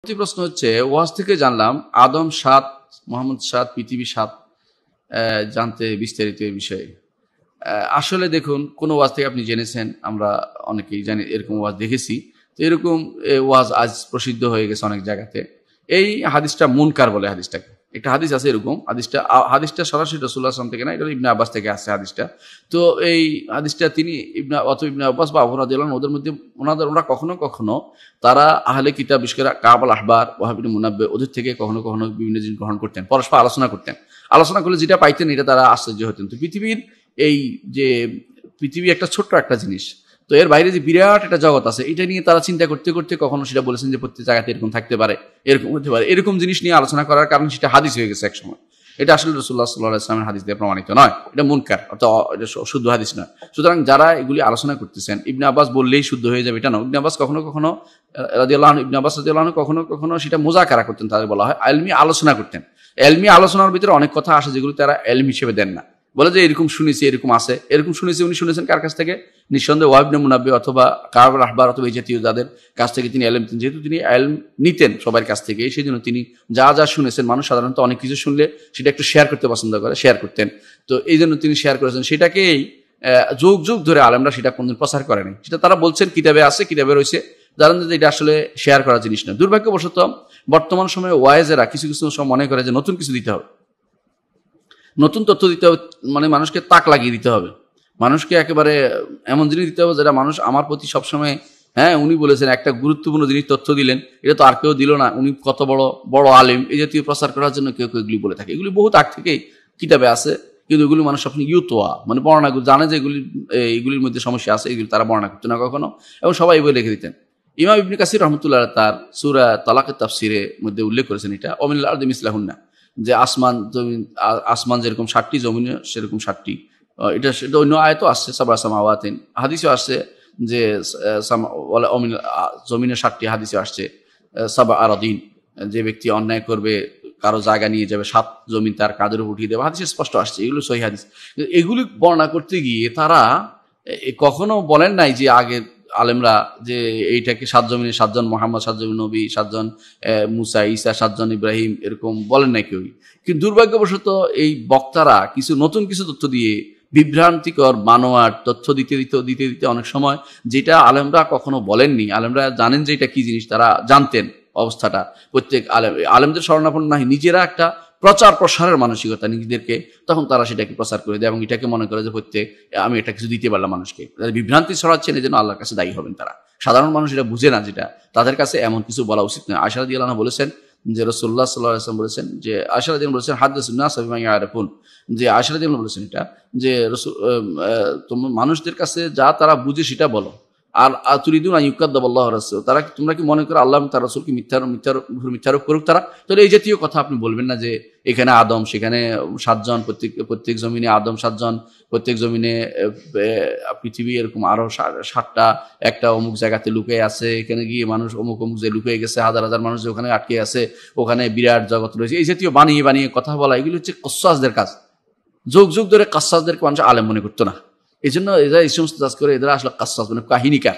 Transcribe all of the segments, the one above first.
পরবর্তী প্রশ্ন হচ্ছে ওয়াজ থেকে জানলাম আদম সাত মোহাম্মদ সাত পৃথিবী সাত জানতে বিস্তারিত এই বিষয়ে আসলে দেখুন কোনো ওয়াজ থেকে আপনি জেনেছেন আমরা অনেকেই জানি এরকম ওয়াজ দেখেছি তো এরকম ওয়াজ আজ প্রসিদ্ধ হয়ে গেছে অনেক জায়গাতে এই হাদিসটা মুনকার বলে হাদিসটাকে একটা হাদিস আছে এরকম হাদিসটা হাদিসটা সরাসরি রসুল্লাহ আসলাম থেকে না এটা ইবনা আব্বাস থেকে আসছে হাদিসটা তো এই হাদিসটা তিনি ইবনা অত ইবনা আব্বাস বা আবহাওয়া দিলাম ওদের মধ্যে ওনাদের ওরা কখনো কখনো তারা আহলে কিতাব বিশেষ করে কাবাল আহবার ওহাবিন মুনাব্বে ওদের থেকে কখনো কখনো বিভিন্ন জিনিস গ্রহণ করতেন পরস্পর আলোচনা করতেন আলোচনা করলে যেটা পাইতেন এটা তারা আশ্চর্য হতেন তো পৃথিবীর এই যে পৃথিবী একটা ছোট্ট একটা জিনিস তো এর বাইরে যে বিরাট একটা জগৎ আছে এটা নিয়ে তারা চিন্তা করতে করতে কখনো সেটা বলেছেন যে প্রত্যেক জায়গাতে এরকম থাকতে পারে এরকম হতে পারে এরকম জিনিস নিয়ে আলোচনা করার কারণে সেটা হাদিস হয়ে গেছে একসময় এটা আসলে রসুল্লাহ সাল্লাহ ইসলামের হাদিস দিয়ে প্রমাণিত নয় এটা মুনকার অর্থাৎ এটা শুদ্ধ হাদিস নয় সুতরাং যারা এগুলি আলোচনা করতেছেন ইবনে আব্বাস বললেই শুদ্ধ হয়ে যাবে এটা না ইবনে আব্বাস কখনো কখনো রাজিউল্লাহ ইবনে আব্বাস রাজিউল্লাহ কখনো কখনো সেটা মোজাকারা করতেন তাদের বলা হয় এলমি আলোচনা করতেন এলমি আলোচনার ভিতরে অনেক কথা আসে যেগুলো তারা এলমি হিসেবে দেন না বলে যে এরকম শুনেছি এরকম আছে এরকম শুনেছি উনি শুনেছেন কার কাছ থেকে নিঃসন্দেহে ওয়াহিব মুনাব্বী অথবা কার রাহবার অথবা এই জাতীয় যাদের কাছ থেকে তিনি এলম যেহেতু তিনি আলম নিতেন সবার কাছ থেকে সেই জন্য তিনি যা যা শুনেছেন মানুষ সাধারণত অনেক কিছু শুনলে সেটা একটু শেয়ার করতে পছন্দ করে শেয়ার করতেন তো এই জন্য তিনি শেয়ার করেছেন সেটাকেই যুগ যুগ ধরে আলেমরা সেটা কোনদিন প্রচার করেনি সেটা তারা বলছেন কিতাবে আছে কিতাবে রয়েছে জানেন যে এটা আসলে শেয়ার করা জিনিস না দুর্ভাগ্যবশত বর্তমান সময়ে ওয়াইজেরা কিছু কিছু সময় মনে করে যে নতুন কিছু দিতে হবে নতুন তথ্য দিতে হবে মানে মানুষকে তাক লাগিয়ে দিতে হবে মানুষকে একেবারে এমন জিনিস দিতে হবে যেটা মানুষ আমার প্রতি সবসময় হ্যাঁ উনি বলেছেন একটা গুরুত্বপূর্ণ জিনিস তথ্য দিলেন এটা তো আর কেউ দিল না উনি কত বড় বড় আলেম এই জাতীয় প্রচার করার জন্য কেউ কেউ এগুলি বলে থাকে এগুলি বহু তাক থেকেই কিতাবে আছে কিন্তু এগুলি মানুষ সবসময় ইউতোয়া মানে বর্ণনা জানে যে এগুলি এগুলির মধ্যে সমস্যা আছে এগুলি তারা বর্ণনা করতো না কখনো এবং সবাই বই রেখে দিতেন ইমাম ইবনে কাসির রহমতুল্লাহ তার সুরা তালাকের তাফসিরের মধ্যে উল্লেখ করেছেন এটা অমিল্লা আর্দিম ইসলাহুন্না যে আসমান জমিন আসমান যেরকম ষাটটি জমিন সেরকম ষাটটি এটা সেটা অন্য আয়তও আসছে সাবা আওয়াতিন হাদিসও আসছে যে অমিন জমিনে ষাটটি হাদিসে আসছে সাবা আরদিন যে ব্যক্তি অন্যায় করবে কারো জায়গা নিয়ে যাবে সাত জমিন তার কাদের উঠিয়ে দেবে হাদিসে স্পষ্ট আসছে এগুলো সহি হাদিস এগুলি বর্ণনা করতে গিয়ে তারা কখনো বলেন নাই যে আগের আলেমরা যে এইটাকে সাতজমিনে সাতজন মোহাম্মদ সাতজন নবী সাতজন মুসা ইসা সাতজন ইব্রাহিম এরকম বলেন না কেউই কিন্তু দুর্ভাগ্যবশত এই বক্তারা কিছু নতুন কিছু তথ্য দিয়ে বিভ্রান্তিকর মানোয়ার তথ্য দিতে দিতে দিতে দিতে অনেক সময় যেটা আলেমরা কখনো বলেননি আলেমরা জানেন যে এটা কি জিনিস তারা জানতেন অবস্থাটা প্রত্যেক আলেম আলেমদের স্মরণাপন্ন নাই নিজেরা একটা প্রচার প্রসারের মানসিকতা নিজেদেরকে তখন তারা সেটাকে প্রচার করে দেয় এবং এটাকে মনে করে যে প্রত্যেক আমি এটা কিছু দিতে পারলাম মানুষকে বিভ্রান্তি ছড়াচ্ছেন এই জন্য আল্লাহর কাছে দায়ী হবেন তারা সাধারণ মানুষ এটা বুঝে না যেটা তাদের কাছে এমন কিছু বলা উচিত নয় আশারাদি আল্লাহ বলেছেন যে রসোল্লা সাল্লাহ আসলাম বলেছেন যে আশারাদিন বলেছেন হাত সাবিমাই যে আশারাদিন বলেছেন এটা যে রসুল মানুষদের কাছে যা তারা বুঝে সেটা বলো আর আতুরিদুন আইকাদ্দাব আল্লাহ রাসুল তারা তোমরা কি মনে করো আল্লাহ তার রাসুলকে মিথ্যার মিথ্যার মিথ্যারোপ করুক তারা তাহলে এই জাতীয় কথা আপনি বলবেন না যে এখানে আদম সেখানে সাতজন প্রত্যেক প্রত্যেক জমিনে আদম সাতজন প্রত্যেক জমিনে পৃথিবী এরকম আরও সাতটা একটা অমুক জায়গাতে লুকিয়ে আছে এখানে গিয়ে মানুষ অমুক অমুক যে লুকিয়ে গেছে হাজার হাজার মানুষ ওখানে আটকে আছে ওখানে বিরাট জগৎ রয়েছে এই জাতীয় বানিয়ে বানিয়ে কথা বলা এগুলো হচ্ছে কস্বাসদের কাজ যুগ যুগ ধরে কাস্সাসদেরকে মানুষ আলেম মনে করতো না এই জন্য এরা এই সমস্ত কাজ করে এরা আসলে কাজ মানে কাহিনীকার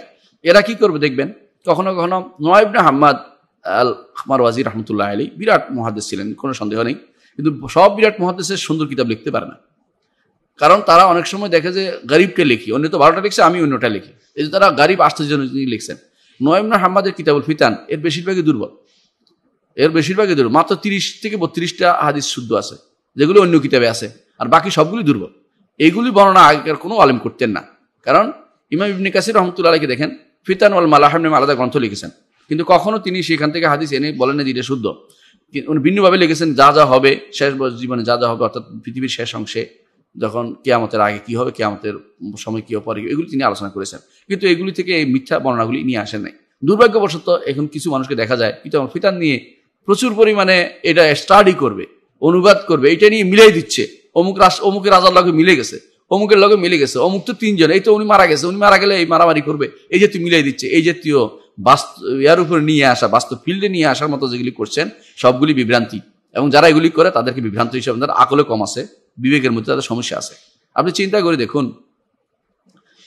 এরা কি করবে দেখবেন কখনো কখনো নোয়াইবনা হাম্মাদ আল খামার ওয়াজির রহমতুল্লাহ আলী বিরাট মহাদেশ ছিলেন কোনো সন্দেহ নেই কিন্তু সব বিরাট মহাদেশের সুন্দর কিতাব লিখতে পারে না কারণ তারা অনেক সময় দেখে যে গরিবকে লিখি অন্য তো বারোটা লিখছে আমি অন্যটা লিখি এই যে তারা গরিব আসতে তিনি লিখছেন নয়মনা হাম্মাদের কিতাবুল ফিতান এর বেশিরভাগই দুর্বল এর বেশিরভাগই দুর্বল মাত্র তিরিশ থেকে বত্রিশটা হাদিস শুদ্ধ আছে যেগুলো অন্য কিতাবে আছে আর বাকি সবগুলি দুর্বল এইগুলি বর্ণনা আগেকার কোনো আলেম করতেন না কারণ ইমাম ইবনে কাসির রহমতুল্লাহকে দেখেন ফিতান ওয়াল মালাহাম নামে আলাদা গ্রন্থ লিখেছেন কিন্তু কখনো তিনি সেখান থেকে হাদিস এনে বলেন না যেটা শুদ্ধ উনি ভিন্নভাবে লিখেছেন যা যা হবে শেষ জীবনে যা যা হবে অর্থাৎ পৃথিবীর শেষ অংশে যখন কেয়ামতের আগে কি হবে কেয়ামতের সময় কী পরে এগুলি তিনি আলোচনা করেছেন কিন্তু এগুলি থেকে এই মিথ্যা বর্ণনাগুলি নিয়ে আসেন নাই দুর্ভাগ্যবশত এখন কিছু মানুষকে দেখা যায় কিন্তু ফিতান নিয়ে প্রচুর পরিমাণে এটা স্টাডি করবে অনুবাদ করবে এটা নিয়ে মিলাই দিচ্ছে অমুক রাস অমুকের রাজার লগে মিলে গেছে অমুকের লগে মিলে গেছে অমুক তো তিনজন এই তো উনি মারা গেছে উনি মারা গেলে এই মারামারি করবে এই যে তুই মিলাই দিচ্ছে এই যে তুই বাস্তব ইয়ার উপরে নিয়ে আসা বাস্তব ফিল্ডে নিয়ে আসার মতো যেগুলি করছেন সবগুলি বিভ্রান্তি এবং যারা এগুলি করে তাদেরকে বিভ্রান্ত হিসাবে তাদের আকলে কম আছে বিবেকের মধ্যে তাদের সমস্যা আছে আপনি চিন্তা করে দেখুন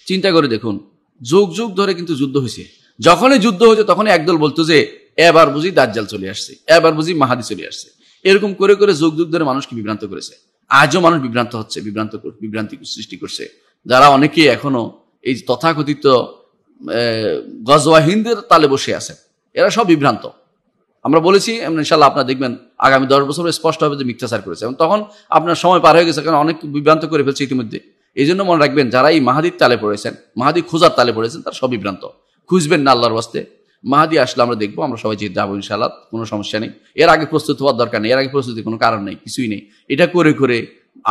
চিন্তা করে দেখুন যুগ যুগ ধরে কিন্তু যুদ্ধ হয়েছে যখনই যুদ্ধ হয়েছে তখনই একদল বলতো যে এবার বুঝি দাজ্জাল চলে আসছে এবার বুঝি মাহাদি চলে আসছে এরকম করে করে যুগ যুগ ধরে মানুষকে বিভ্রান্ত করেছে আজও মানুষ বিভ্রান্ত হচ্ছে বিভ্রান্ত বিভ্রান্তি সৃষ্টি করছে যারা অনেকে এখনো এই তথাকথিত গজওয়াহিনদের তালে বসে আছে এরা সব বিভ্রান্ত আমরা বলেছি ইনশাল্লাহ আপনার দেখবেন আগামী দশ বছর স্পষ্ট হবে যে মিথ্যাচার করেছে এবং তখন আপনার সময় পার হয়ে গেছে কারণ অনেক বিভ্রান্ত করে ফেলছে ইতিমধ্যে এই জন্য মনে রাখবেন যারা এই মাহাদির তালে পড়েছেন মাহাদি খোঁজার তালে পড়েছেন তার সব বিভ্রান্ত খুঁজবেন না আল্লাহর বাস্তে মাহাদি আসলে আমরা দেখবো আমরা সবাই যেতে যাবো ইনশাল্লাহ কোনো সমস্যা নেই এর আগে প্রস্তুত হওয়ার দরকার নেই এর আগে প্রস্তুতি কোনো কারণ নেই কিছুই নেই এটা করে করে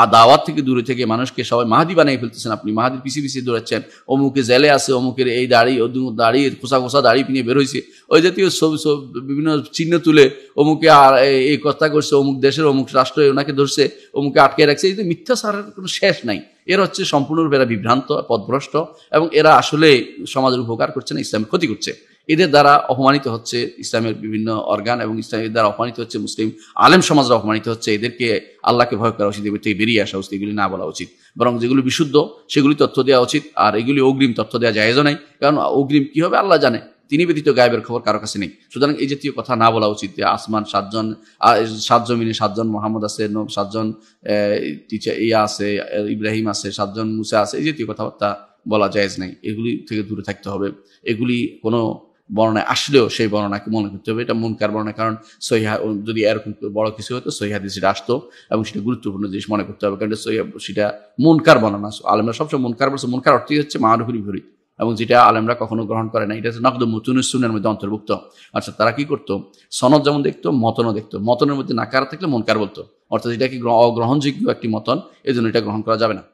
আর দাওয়াত থেকে দূরে থেকে মানুষকে সবাই মাহাদি বানিয়ে ফেলতেছেন আপনি মাহাদির পিছিয়ে পিছিয়ে দৌড়াচ্ছেন অমুকে জেলে আছে অমুকের এই দাড়ি ও দাড়ি খোসা খোসা দাড়ি পিনিয়ে বেরোইছে ওই জাতীয় সব সব বিভিন্ন চিহ্ন তুলে অমুকে আর এই কথা করছে অমুক দেশের অমুক রাষ্ট্র ওনাকে ধরছে অমুকে আটকে রাখছে এই যে মিথ্যা সারের কোনো শেষ নাই এর হচ্ছে সম্পূর্ণরূপে এরা বিভ্রান্ত পদভ্রষ্ট এবং এরা আসলে সমাজের উপকার করছে না ইসলামের ক্ষতি করছে এদের দ্বারা অপমানিত হচ্ছে ইসলামের বিভিন্ন অর্গান এবং ইসলামের দ্বারা অপমানিত হচ্ছে মুসলিম আলেম সমাজরা অপমানিত হচ্ছে এদেরকে আল্লাহকে ভয় করা উচিত এগুলি থেকে বেরিয়ে আসা উচিত এগুলি না বলা উচিত বরং যেগুলি বিশুদ্ধ সেগুলি তথ্য দেওয়া উচিত আর এগুলি অগ্রিম তথ্য দেওয়া যায়জও নাই কারণ অগ্রিম কি হবে আল্লাহ জানে তিনি ব্যতীত গায়েবের খবর কারো কাছে নেই সুতরাং এই জাতীয় কথা না বলা উচিত যে আসমান সাতজন সাত জমিনে সাতজন মোহাম্মদ আছে সাতজন টিচার ইয়া আছে ইব্রাহিম আছে সাতজন মুসা আছে এই জাতীয় কথাবার্তা বলা যায় নাই এগুলি থেকে দূরে থাকতে হবে এগুলি কোনো বর্ণায় আসলেও সেই বর্ণনাকে মনে করতে হবে এটা মনকার বর্ণনা কারণ সহিহা যদি এরকম বড় কিছু হতো দিয়ে সেটা আসতো এবং সেটা গুরুত্বপূর্ণ জিনিস মনে করতে হবে কারণ সেটা মনকার বর্ণনা আলমরা সবসময় মনকার বলছে মুনকার অর্থই হচ্ছে মারুফের বিপরীত এবং যেটা আলেমরা কখনো গ্রহণ করে না এটা হচ্ছে নকদ মুতুনুসুনের মধ্যে অন্তর্ভুক্ত আচ্ছা তারা কি করতো সনদ যেমন দেখতো মতনও দেখতো মতনের মধ্যে নাকার থাকলে মনকার বলতো অর্থাৎ এটা কি অগ্রহণযোগ্য একটি মতন এজন্য এটা গ্রহণ করা যাবে না